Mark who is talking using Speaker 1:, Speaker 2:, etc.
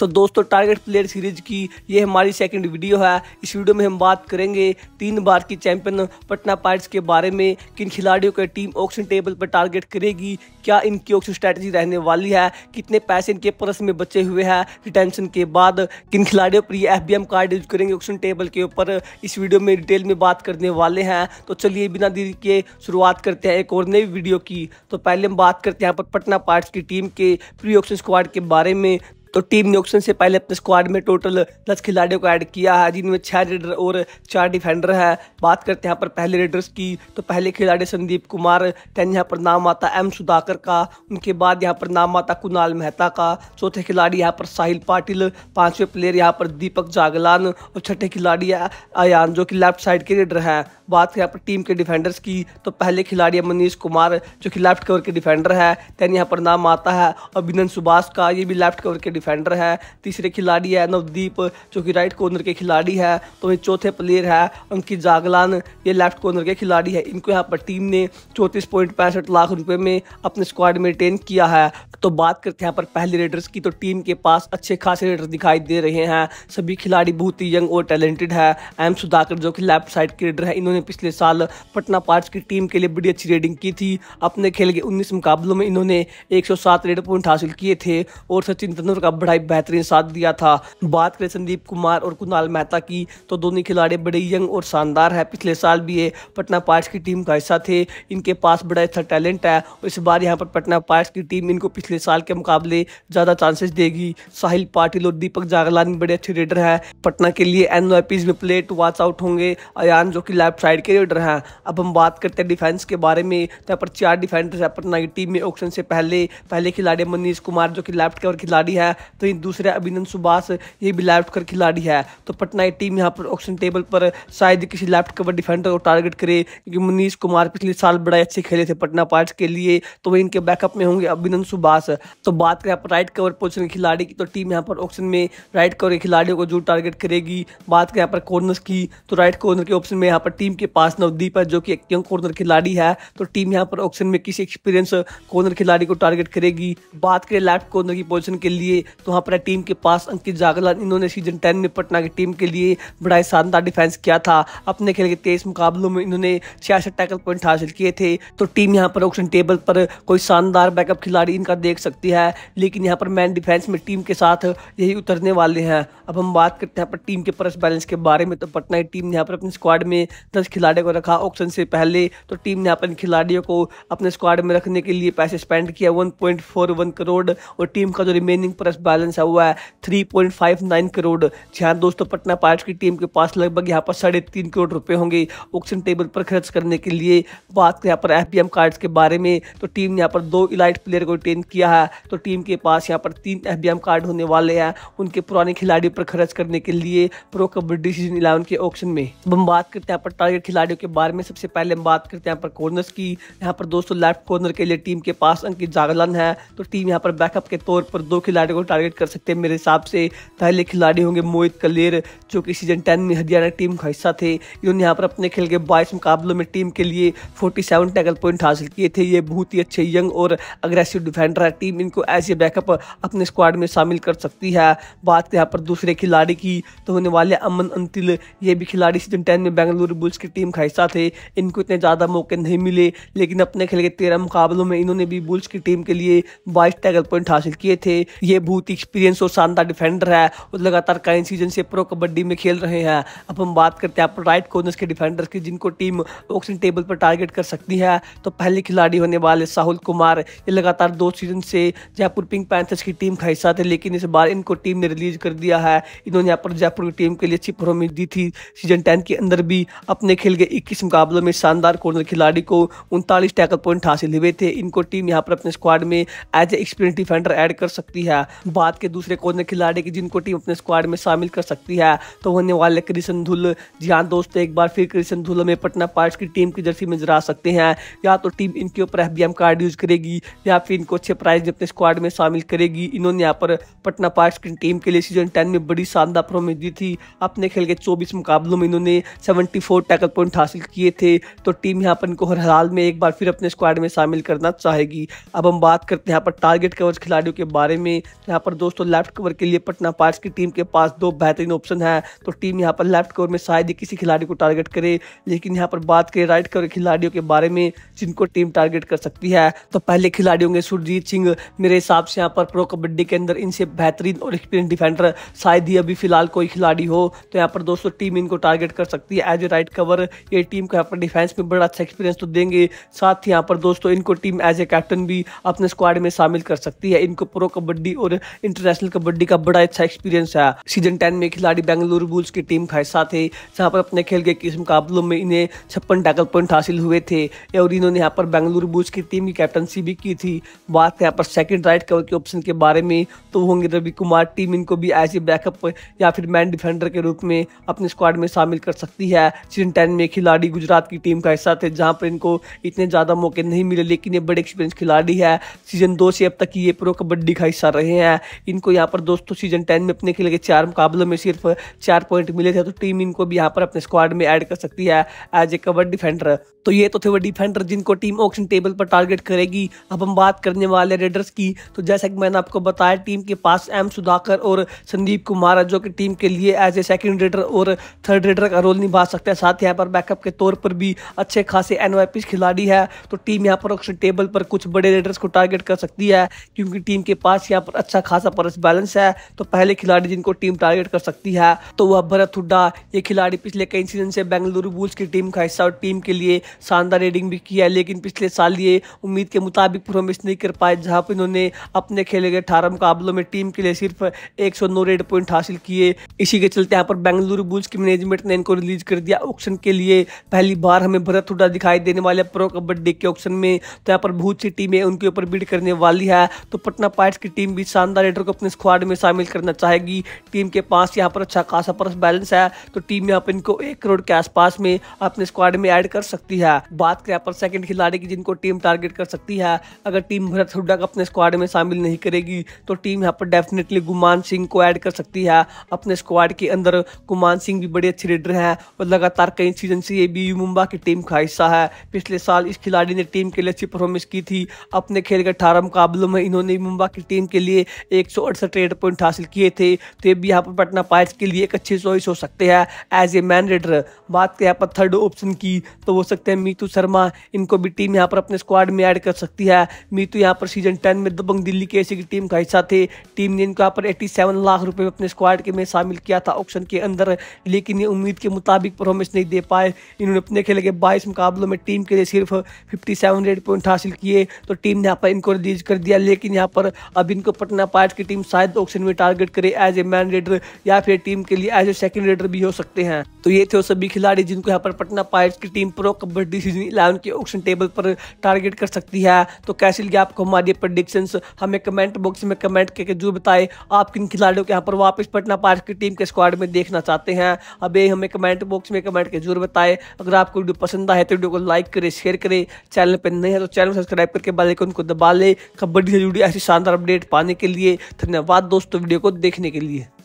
Speaker 1: तो दोस्तों target player series की ये हमारी सेकंड वीडियो है इस वीडियो में हम बात करेंगे तीन बार की चैंपियन पटना पाइट्स के बारे में किन खिलाड़ियों के टीम ऑक्शन टेबल पर टारगेट करेगी क्या इनकी ऑक्शन स्ट्रैटेजी रहने वाली है कितने पैसे इनके पर्स में बचे हुए हैं रिटेंशन के बाद किन खिलाड़ियों पर ये एफ कार्ड यूज करेंगे ऑक्शन टेबल के ऊपर इस वीडियो में डिटेल में बात करने वाले हैं तो चलिए बिना देरी के शुरुआत करते हैं एक और नई वीडियो की तो पहले हम बात करते हैं यहाँ पर पटना पार्ट्स की टीम के प्री ऑक्शन स्क्वाड के बारे में तो टीम ने ऑप्शन से पहले अपने स्क्वाड में टोटल दस खिलाड़ियों को ऐड किया है जिनमें छह रेडर और चार डिफेंडर है बात करते हैं यहाँ पर पहले रेडर्स की तो पहले खिलाड़ी संदीप कुमार दैन यहाँ पर नाम आता एम सुधाकर का उनके बाद यहाँ पर नाम आता कुणाल मेहता का चौथे खिलाड़ी यहाँ पर साहिल पाटिल पाँचवें प्लेयर यहाँ पर दीपक जागलान और छठे खिलाड़ी अयान जो कि लेफ्ट साइड के रेडर हैं बात यहाँ पर टीम के डिफेंडर्स की तो पहले खिलाड़ी मनीष कुमार जो कि लेफ्ट कवर के डिफेंडर है दैन यहाँ पर नाम आता है अभिनंद सुभाष का ये भी लेफ्ट कवर के डिफेंडर है तीसरे खिलाड़ी है नवदीप जो कि राइट कॉर्नर के खिलाड़ी है तो वहीं चौथे प्लेयर है अंकित जागलान ये लेफ्ट कॉर्नर के खिलाड़ी है इनको यहाँ पर टीम ने चौंतीस पॉइंट पैंसठ लाख रुपए में अपने स्क्वाड में रिटेन किया है तो बात करते हैं यहाँ पर पहले रेडर्स की तो टीम के पास अच्छे खासे रेडर्स दिखाई दे रहे हैं सभी खिलाड़ी बहुत ही यंग और टैलेंटेड है एम सुधाकर जो कि लेफ्ट साइड के रेडर है इन्होंने पिछले साल पटना पार्ट्स की टीम के लिए बड़ी अच्छी रेडिंग की थी अपने खेल के उन्नीस मुकाबलों में इन्होंने एक सौ रेड पॉइंट हासिल किए थे और सचिन तेंदुलकर का बड़ा ही बेहतरीन साथ दिया था बात करें संदीप कुमार और कुणाल मेहता की तो दोनों खिलाड़ी बड़े यंग और शानदार है पिछले साल भी ये पटना पार्ट्स की टीम का हिस्सा थे इनके पास बड़ा अच्छा टैलेंट है और इस बार यहाँ पर पटना पार्ट्स की टीम इनको पिछले साल के मुकाबले ज़्यादा चांसेस देगी साहिल पाटिल और दीपक जागलानी बड़े अच्छे रेडर है पटना के लिए एन में प्ले टू वॉच आउट होंगे अयान जो की लेफ्ट साइड के रेडर है अब हम बात करते हैं डिफेंस के बारे में यहाँ पर चार डिफेंडर है पटना की टीम में ऑक्शन से पहले पहले खिलाड़ी मनीष कुमार जो कि लेफ्ट कवर खिलाड़ी है तो ये दूसरे अभिनंदन सुभाष ये भी लेफ्ट कर खिलाड़ी है तो पटना की टीम यहाँ पर ऑप्शन टेबल पर शायद किसी लेफ्ट कवर डिफेंडर को टारगेट करे क्योंकि मनीष कुमार पिछले साल बड़े अच्छे खेले थे पटना पार्ट्स के लिए तो वही इनके बैकअप में होंगे अभिनंदन सुभाष तो बात करें आप राइट कवर पोजिशन खिलाड़ी की तो टीम यहाँ पर ऑप्शन में राइट कवर के खिलाड़ियों को जो टारगेट करेगी बात करें यहाँ पर कॉर्नर की तो राइट कॉर्नर के ऑप्शन में यहाँ पर टीम के पास नवदीप है जो कि एक यंग कॉर्नर खिलाड़ी है तो टीम यहाँ पर ऑप्शन में किसी एक्सपीरियंस कॉर्नर खिलाड़ी को टारगेट करेगी बात करें लेफ्ट कॉर्नर की पोजिशन के लिए तो वहाँ पर टीम के पास अंकित जागलान इन्होंने सीजन टेन में पटना की टीम के लिए बड़ा शानदार डिफेंस किया था अपने खेल के तेईस मुकाबलों में इन्होंने छियासठ टैकल पॉइंट हासिल किए थे तो टीम यहाँ पर ऑप्शन टेबल पर कोई शानदार बैकअप खिलाड़ी इनका देख सकती है लेकिन यहाँ पर मैन डिफेंस में टीम के साथ यही उतरने वाले हैं अब हम बात करते हैं पर टीम के परस बैलेंस के बारे में तो पटना की टीम ने यहाँ पर अपने स्क्वाड में दस खिलाड़ियों को रखा ऑप्शन से पहले तो टीम ने यहाँ पर खिलाड़ियों को अपने स्क्वाड में रखने के लिए पैसे स्पेंड किया one point four one crore और टीम का जो रिमेनिंग परस बैलेंस है हुआ है three point five nine crore जी हाँ दोस्तों पटना पार्ट की टीम के पास लगभग यहाँ पर साढ़े तीन करोड़ रुपए होंगे ऑक्शन टेबल पर खर्च करने के लिए बात करें यहाँ पर एफ कार्ड्स के बारे में तो टीम ने यहाँ पर दो इलाइट प्लेयर को रिटेन किया है तो टीम के पास यहाँ पर तीन एफ कार्ड होने वाले हैं उनके पुराने खिलाड़ी पर खर्च करने के लिए प्रो कबड्डी सीजन इलेवन के ऑप्शन में अब हम बात करते हैं यहाँ पर टारगेट खिलाड़ियों के बारे में सबसे पहले हम बात करते हैं यहाँ पर कॉर्नर्स की यहाँ पर दोस्तों लेफ्ट कॉर्नर के लिए टीम के पास अंकित जागलन है तो टीम यहाँ पर बैकअप के तौर पर दो खिलाड़ियों को टारगेट कर सकते हैं मेरे हिसाब से पहले खिलाड़ी होंगे मोहित कलेर जो कि सीजन टेन में हरियाणा टीम का हिस्सा थे इन्होंने यहाँ पर अपने खेल के बाईस मुकाबलों में टीम के लिए फोर्टी सेवन टैकल पॉइंट हासिल किए थे ये बहुत ही अच्छे यंग और अग्रेसिव डिफेंडर है टीम इनको एज ए बैकअप अपने स्क्वाड में शामिल कर सकती है बात यहाँ पर दूसरे खिलाड़ी की तो होने वाले अमन अंतिल ये भी खिलाड़ी सीजन टेन में बेंगलुरु बुल्स की टीम का हिस्सा थे इनको इतने ज़्यादा मौके नहीं मिले लेकिन अपने खेल के तेरह मुकाबलों में इन्होंने भी बुल्स की टीम के लिए बाईस टैकल पॉइंट हासिल किए थे ये बहुत ही एक्सपीरियंस और शानदार डिफेंडर है और लगातार कई सीजन से प्रो कबड्डी में खेल रहे हैं अब हम बात करते हैं आप राइट कॉर्नर्स के डिफेंडर की जिनको टीम ऑक्सीजन टेबल पर टारगेट कर सकती है तो पहले खिलाड़ी होने वाले साहुल कुमार ये लगातार दो सीजन से जयपुर पिंक पैंथर्स की टीम का हिस्सा थे लेकिन इस बार इनको टीम ने रिलीज कर दिया है इन्होंने यहाँ पर जयपुर की टीम के लिए अच्छी परफॉर्मेंस दी थी सीजन टेन के अंदर भी अपने खेल गए इक्कीस मुकाबलों में शानदार कॉर्नर खिलाड़ी को उनतालीस टैकल पॉइंट हासिल हुए थे इनको टीम यहाँ पर अपने स्क्वाड में as a experience defender add कर सकती है बात के दूसरे कोने खिलाड़ी की जिनको टीम अपने स्क्वाड में शामिल कर सकती है तो होने वाले कृष्ण धुल जी हाँ दोस्तों एक बार फिर कृष्ण धुल में पटना पार्ट्स की टीम की जर्सी में जरा सकते हैं या तो टीम इनके ऊपर एफ कार्ड यूज करेगी या फिर इनको अच्छे प्राइज अपने स्क्वाड में शामिल करेगी इन्होंने यहाँ पर पटना पार्ट्स की टीम के लिए सीजन टेन में बड़ी शानदार परफॉर्मेंस दी थी अपने खेल के चौबीस मुकाबलों में इन्होंने सेवेंटी टैकल पॉइंट हासिल किए थे तो टीम यहाँ पर इनको हर हाल में एक बार फिर अपने स्क्वाड में शामिल करना चाहेगी अब हम बात करते हैं यहाँ पर टारगेट कवर्स खिलाड़ियों के बारे में यहाँ पर दोस्तों लेफ्ट कवर के लिए पटना पार्ट की टीम के पास दो बेहतरीन ऑप्शन है तो टीम यहाँ पर लेफ्ट कवर में शायद ही किसी खिलाड़ी को टारगेट करे लेकिन यहाँ पर बात करें राइट कवर खिलाड़ियों के बारे में जिनको टीम टारगेट कर सकती है तो पहले खिलाड़ी होंगे सुरजीत सिंह मेरे हिसाब से यहाँ पर प्रो कबड्डी के अंदर इनसे बेहतरीन और एक्सपीरियंस डिफेंडर शायद ही अभी फिलहाल कोई खिलाड़ी हो तो यहाँ पर दोस्तों टीम इनको टारगेट कर सकती है एज ए राइट कवर ये टीम को यहाँ पर डिफेंस में बड़ा अच्छा एक्सपीरियंस तो देंगे साथ ही यहाँ पर दोस्तों इनको टीम एज ए कैप्टन भी अपने स्क्वाड में शामिल कर सकती है इनको प्रो कबड्डी और इंटरनेशनल कबड्डी का बड़ा अच्छा एक्सपीरियंस है सीजन टेन में खिलाड़ी बेंगलुरु बुल्स की टीम का हिस्सा थे जहाँ पर अपने खेल के किस मुकाबलों में इन्हें छप्पन टैकल पॉइंट हासिल हुए थे और इन्होंने यहाँ पर बेंगलुरु बुल्स की टीम की कैप्टनसी भी की थी बात यहाँ पर सेकेंड राइट कवर के ऑप्शन के बारे में तो होंगे रवि कुमार टीम इनको भी एज ए बैकअप या फिर मैन डिफेंडर के रूप में अपने स्क्वाड में शामिल कर सकती है सीजन टेन में खिलाड़ी गुजरात की टीम का हिस्सा थे जहाँ पर इनको इतने ज़्यादा मौके नहीं मिले लेकिन ये बड़े एक्सपीरियंस खिलाड़ी है सीजन दो से अब तक ये प्रो कबड्डी का हिस्सा रहे हैं गया इनको यहाँ पर दोस्तों सीजन टेन में अपने खेले गए चार मुकाबलों में सिर्फ चार पॉइंट मिले थे तो टीम इनको भी यहाँ पर अपने स्क्वाड में ऐड कर सकती है एज ए कवर डिफेंडर तो ये तो थे वो डिफेंडर जिनको टीम ऑक्शन टेबल पर टारगेट करेगी अब हम बात करने वाले रेडर्स की तो जैसा कि मैंने आपको बताया टीम के पास एम सुधाकर और संदीप कुमार जो कि टीम के लिए एज ए सेकेंड रेडर और थर्ड रेडर का रोल निभा सकते हैं साथ ही यहाँ पर बैकअप के तौर पर भी अच्छे खासे एन खिलाड़ी है तो टीम यहाँ पर ऑक्शन टेबल पर कुछ बड़े रेडर्स को टारगेट कर सकती है क्योंकि टीम के पास यहाँ पर अच्छा अच्छा खासा परस बैलेंस है तो पहले खिलाड़ी जिनको टीम टारगेट कर सकती है तो वह भरत हुड्डा ये खिलाड़ी पिछले कई सीजन से बेंगलुरु बुल्स की टीम का हिस्सा और टीम के लिए शानदार रेडिंग भी किया है लेकिन पिछले साल ये उम्मीद के मुताबिक परफॉर्मेंस नहीं कर पाए जहाँ पर इन्होंने अपने खेले गए अठारह मुकाबलों में टीम के लिए सिर्फ एक रेड पॉइंट हासिल किए इसी के चलते यहाँ पर बेंगलुरु बुल्स की मैनेजमेंट ने इनको रिलीज कर दिया ऑप्शन के लिए पहली बार हमें भरत हुड्डा दिखाई देने वाले प्रो कबड्डी के ऑप्शन में तो यहाँ पर बहुत सी टीमें उनके ऊपर बीड करने वाली है तो पटना पाइट्स की टीम भी शानदार शानदार रेडर को अपने स्क्वाड में शामिल करना चाहेगी टीम के पास यहाँ पर अच्छा खासा परस बैलेंस है तो टीम यहाँ पर इनको एक करोड़ के आसपास में अपने स्क्वाड में ऐड कर सकती है बात करें पर सेकंड खिलाड़ी की जिनको टीम टारगेट कर सकती है अगर टीम भरत हुड्डा को अपने स्क्वाड में शामिल नहीं करेगी तो टीम यहाँ पर डेफिनेटली गुमान सिंह को ऐड कर सकती है अपने स्क्वाड के अंदर गुमान सिंह भी बड़े अच्छे रेडर हैं और लगातार कई सीजन से ये बी मुंबा की टीम का हिस्सा है पिछले साल इस खिलाड़ी ने टीम के लिए अच्छी परफॉर्मेंस की थी अपने खेल के अठारह मुकाबलों में इन्होंने मुंबा की टीम के लिए एक सौ अड़सठ रेड पॉइंट हासिल किए थे तो ये भी यहाँ पर पटना पायरेट्स के लिए एक अच्छी चॉइस हो सकते हैं एज ए मैन रेडर बात करें यहाँ पर थर्ड ऑप्शन की तो हो सकते हैं मीतू शर्मा इनको भी टीम यहाँ पर अपने स्क्वाड में ऐड कर सकती है मीतू यहाँ पर सीजन टेन में दबंग दिल्ली के ऐसी की टीम का हिस्सा थे टीम ने इनको यहाँ पर एट्टी सेवन लाख रुपये अपने स्क्वाड के में शामिल किया था ऑप्शन के अंदर लेकिन ये उम्मीद के मुताबिक परफॉर्मेंस नहीं दे पाए इन्होंने अपने खेले के बाईस मुकाबलों में टीम के लिए सिर्फ फिफ्टी सेवन रेड पॉइंट हासिल किए तो टीम ने यहाँ पर इनको रिलीज कर दिया लेकिन यहाँ पर अब इनको पटना सेना पायट्स की टीम शायद ऑक्शन में टारगेट करे एज ए मैन रेडर या फिर टीम के लिए एज ए सेकंड रेडर भी हो सकते हैं तो ये थे वो सभी खिलाड़ी जिनको यहाँ पर पटना पायरेट्स की team pro kabaddi season eleven के ऑक्शन टेबल पर टारगेट कर सकती है तो कैसे लगे आपको हमारी प्रडिक्शंस हमें कमेंट बॉक्स में कमेंट करके जो बताए आप किन खिलाड़ियों के यहाँ पर वापस पटना पायरेट्स की टीम के स्क्वाड में देखना चाहते हैं अब ये हमें कमेंट बॉक्स में कमेंट के जरूर बताए अगर आपको वीडियो पसंद आए तो वीडियो को लाइक करें शेयर करें चैनल पर नहीं है तो चैनल सब्सक्राइब करके बेल आइकन को दबा ले कबड्डी से जुड़ी ऐसी शानदार अपडेट पाने के लिए लिए धन्यवाद दोस्तों वीडियो को देखने के लिए